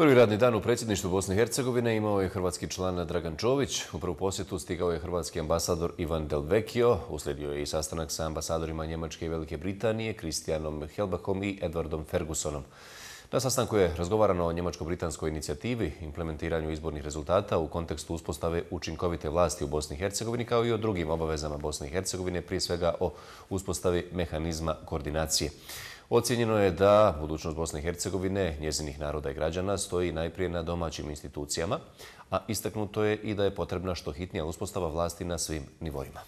Prvi radni dan u predsjedništvu Bosne i Hercegovine imao je hrvatski član Dragan Čović. U prvu posjetu stigao je hrvatski ambasador Ivan Delvecchio. Uslijedio je i sastanak sa ambasadorima Njemačke i Velike Britanije, Kristijanom Helbachom i Edwardom Fergusonom. Na sastanku je razgovarano o njemačko-britanskoj inicijativi, implementiranju izbornih rezultata u kontekstu uspostave učinkovite vlasti u Bosni i Hercegovini kao i o drugim obavezama Bosne i Hercegovine, prije svega o uspostavi mehanizma koordinacije. Ocijenjeno je da budućnost Bosne i Hercegovine, njezinih naroda i građana, stoji najprije na domaćim institucijama, a istaknuto je i da je potrebna što hitnija uspostava vlasti na svim nivoima.